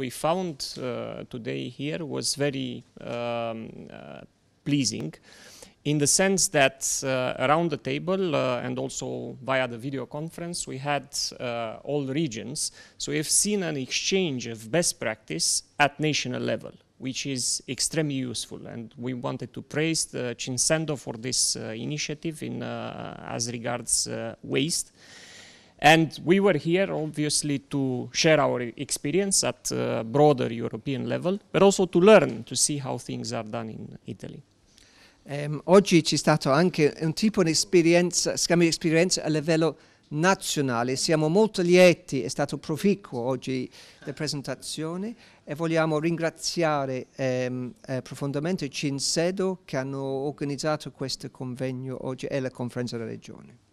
we found uh, today here was very um, uh, pleasing in the sense that uh, around the table uh, and also via the video conference, we had uh, all regions. So we've seen an exchange of best practice at national level, which is extremely useful. And we wanted to praise the uh, Chinsendo for this initiative in, as regards waste. And we were here obviously to share our experience at a uh, broader European level, but also to learn, to see how things are done in Italy. Um, oggi c'è stato anche un tipo di scambio di esperienza a livello nazionale. Siamo molto lieti, è stato proficuo oggi la presentazione e vogliamo ringraziare ehm, eh, profondamente Cinsedo che hanno organizzato questo convegno oggi e la conferenza della regione.